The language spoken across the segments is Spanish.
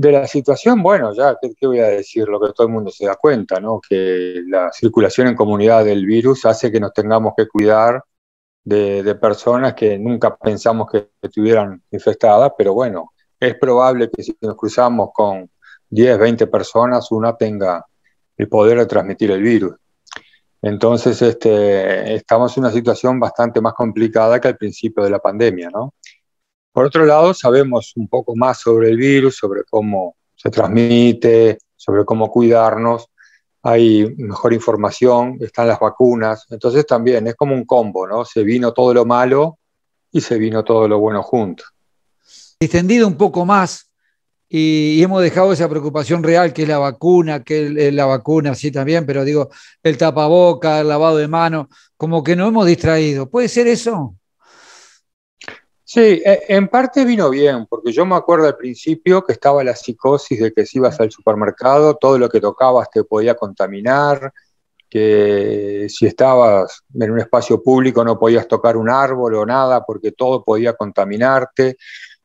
De la situación, bueno, ya, ¿qué, voy a decir? Lo que todo el mundo se da cuenta, ¿no? Que la circulación en comunidad del virus hace que nos tengamos que cuidar de, personas que nunca pensamos que estuvieran infectadas, pero bueno, es probable que si nos cruzamos con 10, 20 personas, una tenga el poder de transmitir el virus. Entonces, este, estamos en una situación bastante más complicada que al principio de la pandemia, ¿no? Por otro lado, sabemos un poco más sobre el virus, sobre cómo se transmite, sobre cómo cuidarnos, hay mejor información, están las vacunas, entonces también es como un combo, ¿no? Se vino todo lo malo y se vino todo lo bueno junto. Distendido un poco más y, hemos dejado esa preocupación real que es la vacuna, que es la vacuna sí también, pero digo, el tapaboca, el lavado de manos, como que nos hemos distraído. ¿Puede ser eso? Sí, e, en parte vino bien, porque yo me acuerdo al principio que estaba la psicosis de que si ibas al supermercado, todo lo que tocabas te podía contaminar, que si estabas en un espacio público no podías tocar un árbol o nada, porque todo podía contaminarte.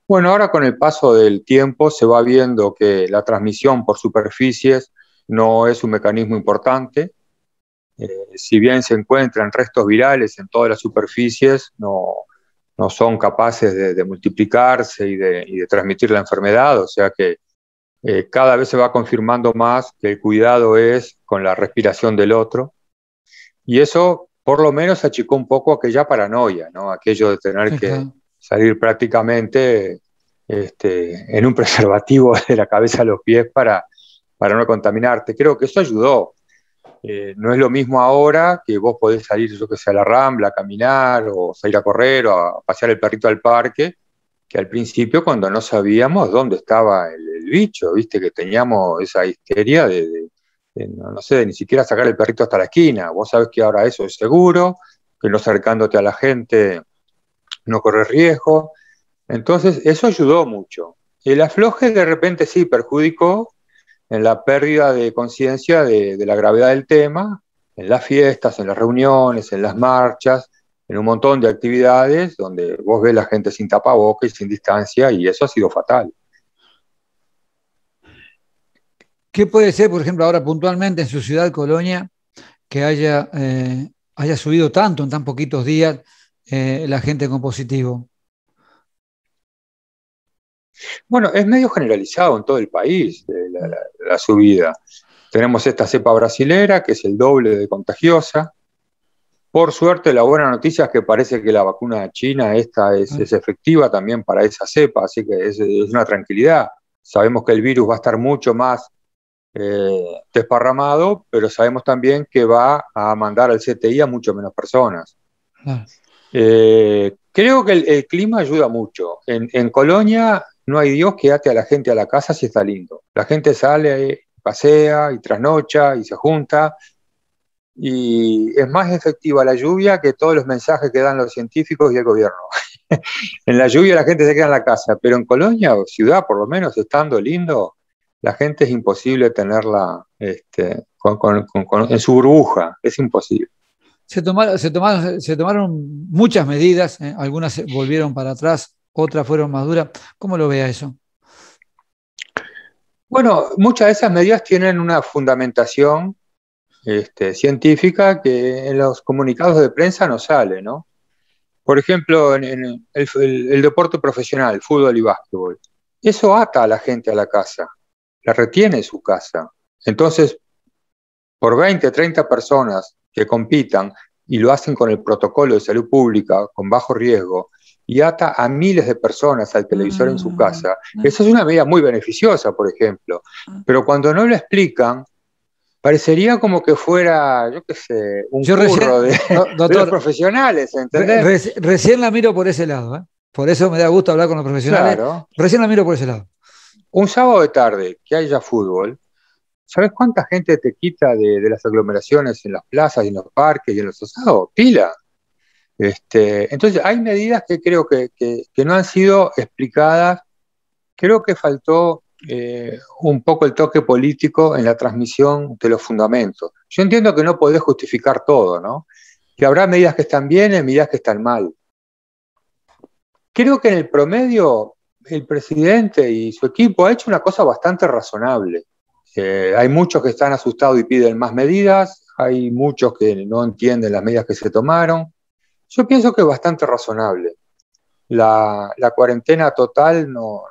Bueno, ahora con el paso del tiempo se va viendo que la transmisión por superficies no es un mecanismo importante. Eh, si bien se encuentran restos virales en todas las superficies, no, no son capaces de, multiplicarse y de, transmitir la enfermedad, o sea que eh, cada vez se va confirmando más que el cuidado es con la respiración del otro, y eso por lo menos achicó un poco aquella paranoia, ¿no? aquello de tener que salir prácticamente este, en un preservativo de la cabeza a los pies para, para no contaminarte. Creo que eso ayudó, eh, no es lo mismo ahora que vos podés salir, yo que sé, a la rambla, a caminar, o salir a correr, o a pasear el perrito al parque, que al principio cuando no sabíamos dónde estaba el, bicho, viste, que teníamos esa histeria de, no, sé, ni siquiera sacar el perrito hasta la esquina. Vos sabés que ahora eso es seguro, que no acercándote a la gente no corres riesgo. Entonces, eso ayudó mucho. El afloje de repente sí perjudicó, en la pérdida de conciencia de, la gravedad del tema, en las fiestas, en las reuniones, en las marchas, en un montón de actividades donde vos ves la gente sin tapabocas y sin distancia y eso ha sido fatal. ¿Qué puede ser, por ejemplo, ahora puntualmente en su ciudad, Colonia, que haya, eh, haya subido tanto en tan poquitos días eh, la gente con positivo? Bueno, es medio generalizado en todo el país. Eh, la, la subida. Tenemos esta cepa brasilera, que es el doble de contagiosa. Por suerte, la buena noticia es que parece que la vacuna china esta es, ah. efectiva también para esa cepa, así que es, una tranquilidad. Sabemos que el virus va a estar mucho más eh, desparramado, pero sabemos también que va a mandar al CTI a mucho menos personas. Eh, creo que el, clima ayuda mucho. en Colonia no hay Dios que ate a la gente a la casa si está lindo. La gente sale, pasea y trasnocha y se junta. Y es más efectiva la lluvia que todos los mensajes que dan los científicos y el gobierno. en la lluvia la gente se queda en la casa, pero en Colonia o ciudad, por lo menos, estando lindo, la gente es imposible tenerla este, en su burbuja, es imposible. Se tomaron, se se tomaron muchas medidas, ¿eh? algunas volvieron para atrás, otras fueron más duras. ¿Cómo lo vea eso? Bueno, muchas de esas medidas tienen una fundamentación este, científica que en los comunicados de prensa no sale, ¿no? Por ejemplo, en, el, deporte profesional, fútbol y básquetbol. Eso ata a la gente a la casa, la retiene en su casa. Entonces, por 20, 30 personas que compitan y lo hacen con el protocolo de salud pública, con bajo riesgo, y ata a miles de personas al televisor en su ah, casa. Esa es ah. una medida muy beneficiosa, por ejemplo. Ah. Pero cuando no lo explican, parecería como que fuera, yo qué sé, un de, profesionales, ¿entendés? recién la miro por ese lado, ¿eh? Por eso me da gusto hablar con los profesionales. Recién la miro por ese lado. Un sábado de tarde que haya fútbol, ¿sabes cuánta gente te quita de, las aglomeraciones en las plazas y en los parques y en los asados? Pila. Este, entonces, hay medidas que creo que, no han sido explicadas. Creo que faltó eh, un poco el toque político en la transmisión de los fundamentos. Yo entiendo que no podés justificar todo, ¿no? Que habrá medidas que están bien y medidas que están mal. Creo que en el promedio el presidente y su equipo ha hecho una cosa bastante razonable. Eh, hay muchos que están asustados y piden más medidas, hay muchos que no entienden las medidas que se tomaron, yo pienso que es bastante razonable. La, cuarentena total no,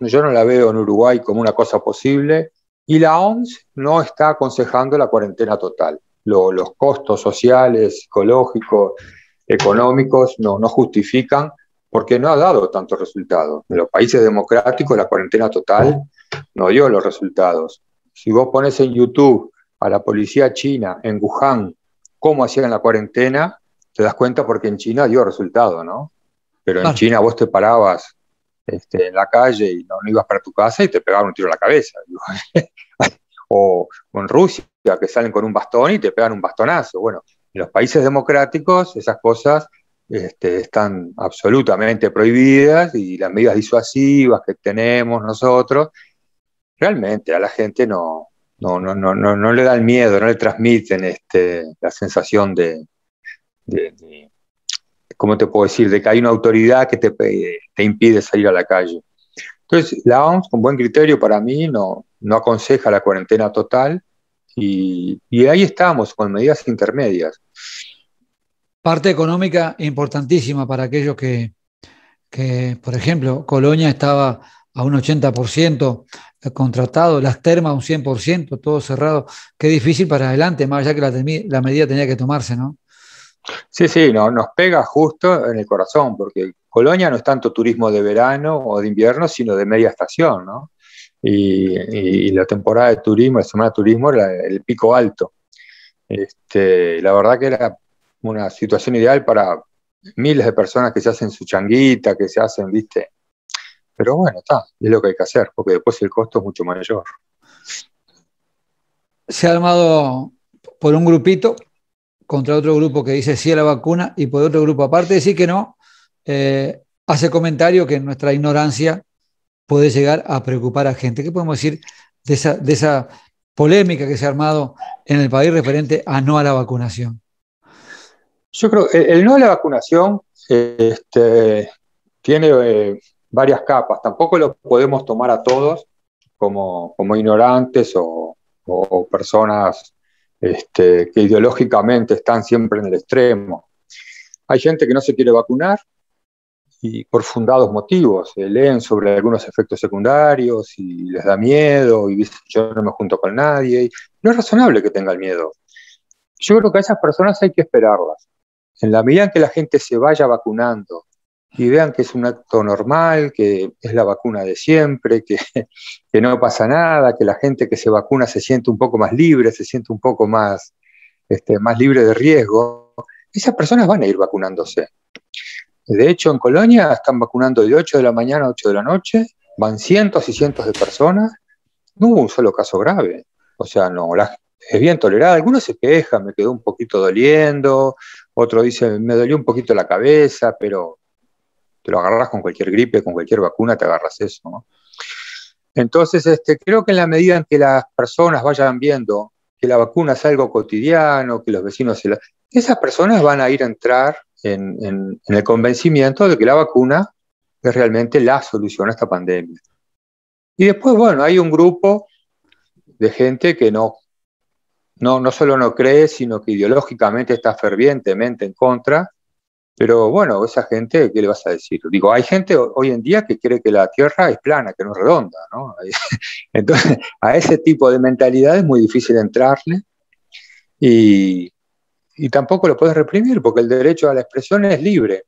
yo no la veo en Uruguay como una cosa posible y la OMS no está aconsejando la cuarentena total. los costos sociales, psicológicos, económicos no, no justifican porque no ha dado tantos resultados. En los países democráticos la cuarentena total no dio los resultados. Si vos pones en YouTube a la policía china en Wuhan cómo hacían la cuarentena, te das cuenta porque en China dio resultado, ¿no? Pero en China vos te parabas este, en la calle y no, ibas para tu casa y te pegaban un tiro a la cabeza. o, o en Rusia, que salen con un bastón y te pegan un bastonazo. Bueno, en los países democráticos esas cosas este, están absolutamente prohibidas y las medidas disuasivas que tenemos nosotros, realmente a la gente no, no, no, no, no, le dan miedo, no le transmiten este, la sensación de, ¿cómo te puedo decir?, de que hay una autoridad que te, eh, impide salir a la calle. Entonces, la OMS, con buen criterio para mí, no, no aconseja la cuarentena total y, ahí estamos, con medidas intermedias. Parte económica importantísima para aquellos que, por ejemplo, Colonia estaba a un 80% eh, contratado, las termas un 100%, todo cerrado. Qué difícil para adelante, más allá que la medida tenía que tomarse, ¿no? Sí, sí, no, nos pega justo en el corazón, porque Colonia no es tanto turismo de verano o de invierno, sino de media estación, ¿no? Y, la temporada de turismo, la semana de turismo, era el pico alto. Este, la verdad que era una situación ideal para miles de personas que se hacen su changuita, que se hacen, viste. Pero bueno, está, es lo que hay que hacer, porque después el costo es mucho mayor. Se ha armado por un grupito, contra otro grupo que dice sí a la vacuna y por otro grupo aparte sí que no, eh, hace comentario que nuestra ignorancia puede llegar a preocupar a gente. ¿Qué podemos decir de esa, de esa polémica que se ha armado en el país referente a no a la vacunación? Yo creo que el, no a la vacunación este, tiene eh, varias capas. Tampoco lo podemos tomar a todos como, como ignorantes o, o personas este, que ideológicamente están siempre en el extremo. Hay gente que no se quiere vacunar y por fundados motivos, leen sobre algunos efectos secundarios y les da miedo y dicen yo no me junto con nadie. Y no es razonable que tenga el miedo. Yo creo que a esas personas hay que esperarlas. En la medida en que la gente se vaya vacunando y vean que es un acto normal, que es la vacuna de siempre, que, no pasa nada, que la gente que se vacuna se siente un poco más libre, se siente un poco más, este, más libre de riesgo, esas personas van a ir vacunándose. De hecho, en Colonia están vacunando de 8 de la mañana a 8 de la noche, van cientos y cientos de personas, no hubo un solo caso grave. O sea, no, es bien tolerada. Algunos se quejan, me quedó un poquito doliendo, otro dice, me dolió un poquito la cabeza, pero lo agarras con cualquier gripe, con cualquier vacuna, te agarras eso. Entonces, este, creo que en la medida en que las personas vayan viendo que la vacuna es algo cotidiano, que los vecinos se Esas personas van a ir a entrar en, el convencimiento de que la vacuna es realmente la solución a esta pandemia. Y después, bueno, hay un grupo de gente que no, no, no solo no cree, sino que ideológicamente está fervientemente en contra pero bueno, esa gente, ¿qué le vas a decir? Digo, hay gente hoy en día que cree que la Tierra es plana, que no es redonda, ¿no? Entonces, a ese tipo de mentalidad es muy difícil entrarle y, tampoco lo puedes reprimir porque el derecho a la expresión es libre.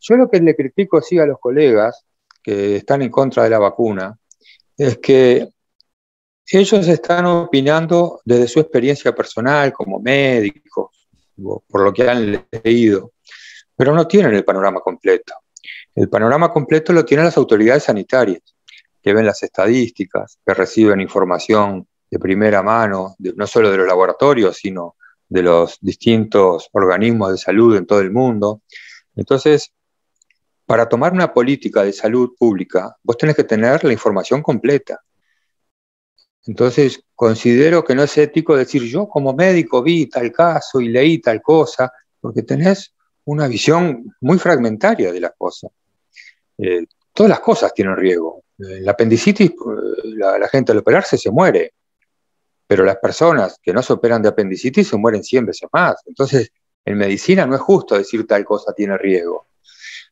Yo lo que le critico sí a los colegas que están en contra de la vacuna es que ellos están opinando desde su experiencia personal como médicos, por lo que han leído pero no tienen el panorama completo. El panorama completo lo tienen las autoridades sanitarias, que ven las estadísticas, que reciben información de primera mano, no solo de los laboratorios, sino de los distintos organismos de salud en todo el mundo. Entonces, para tomar una política de salud pública, vos tenés que tener la información completa. Entonces, considero que no es ético decir yo como médico vi tal caso y leí tal cosa, porque tenés una visión muy fragmentaria de las cosas. Eh, todas las cosas tienen riesgo. La apendicitis, eh, la, gente al operarse se muere, pero las personas que no se operan de apendicitis se mueren 100 veces más. Entonces, en medicina no es justo decir tal cosa tiene riesgo.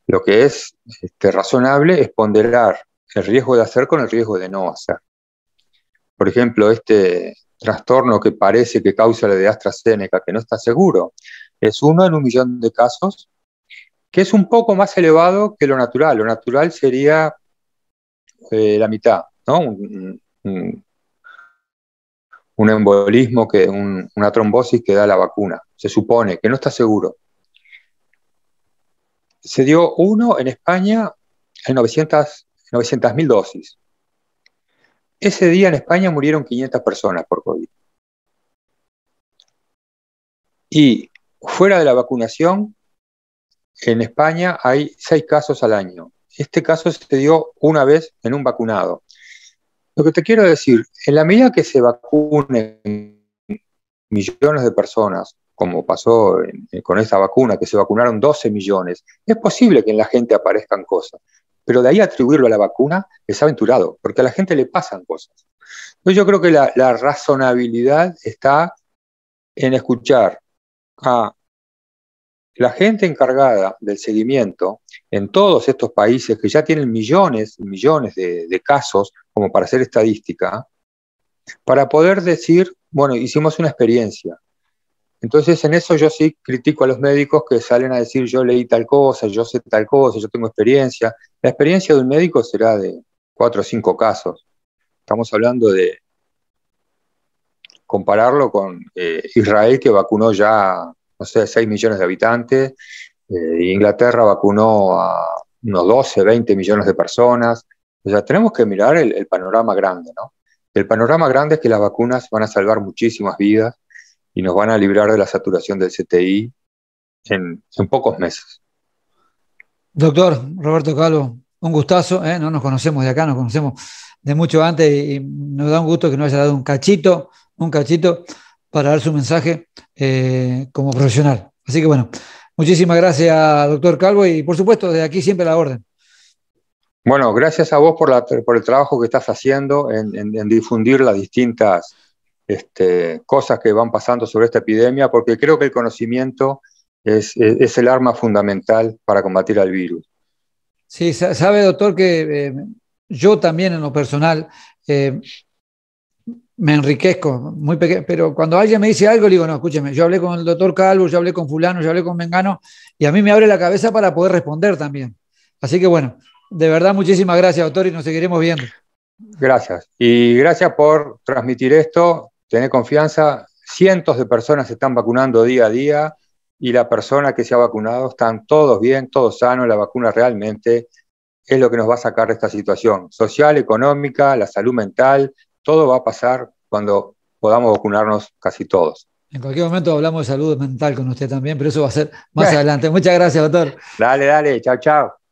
Lo que es este, razonable es ponderar el riesgo de hacer con el riesgo de no hacer. Por ejemplo, este trastorno que parece que causa la de AstraZeneca, que no está seguro, es uno en un millón de casos, que es un poco más elevado que lo natural. Lo natural sería eh, la mitad, ¿no? Un, embolismo, que, una trombosis que da la vacuna, se supone, que no está seguro. Se dio uno en España en 900 900.000 dosis. Ese día en España murieron 500 personas por COVID. Y Fuera de la vacunación, en España hay seis casos al año. Este caso se dio una vez en un vacunado. Lo que te quiero decir, en la medida que se vacunen millones de personas, como pasó eh, con esta vacuna, que se vacunaron 12 millones, es posible que en la gente aparezcan cosas. Pero de ahí atribuirlo a la vacuna es aventurado, porque a la gente le pasan cosas. Entonces yo creo que la razonabilidad está en escuchar a la gente encargada del seguimiento en todos estos países que ya tienen millones y millones de, de, casos como para hacer estadística, para poder decir, bueno, hicimos una experiencia. Entonces en eso yo sí critico a los médicos que salen a decir yo leí tal cosa, yo sé tal cosa, yo tengo experiencia. La experiencia de un médico será de cuatro o cinco casos. Estamos hablando de compararlo con eh, Israel, que vacunó ya, no sé, 6 millones de habitantes, eh, Inglaterra vacunó a unos 12, 20 millones de personas. O sea, tenemos que mirar el, panorama grande, ¿no? El panorama grande es que las vacunas van a salvar muchísimas vidas y nos van a librar de la saturación del CTI en, pocos meses. Doctor Roberto Calvo, un gustazo, ¿eh? no nos conocemos de acá, nos conocemos de mucho antes y nos da un gusto que nos haya dado un cachito un cachito para dar su mensaje eh, como profesional. Así que bueno, muchísimas gracias, doctor Calvo, y por supuesto, desde aquí siempre la orden. Bueno, gracias a vos por, el trabajo que estás haciendo en, difundir las distintas este, cosas que van pasando sobre esta epidemia, porque creo que el conocimiento es, el arma fundamental para combatir al virus. Sí, sabe, doctor, que eh, yo también en lo personal eh, me enriquezco, muy pequeño, pero cuando alguien me dice algo, le digo, no, escúcheme, yo hablé con el doctor Calvo, yo hablé con fulano, yo hablé con Mengano, y a mí me abre la cabeza para poder responder también. Así que bueno, de verdad muchísimas gracias, doctor, y nos seguiremos viendo. Gracias. Y gracias por transmitir esto, tener confianza. Cientos de personas se están vacunando día a día y la persona que se ha vacunado están todos bien, todos sanos, la vacuna realmente es lo que nos va a sacar de esta situación social, económica, la salud mental, todo va a pasar cuando podamos vacunarnos casi todos. En cualquier momento hablamos de salud mental con usted también, pero eso va a ser más adelante. Muchas gracias, doctor. Dale, dale, chao, chao.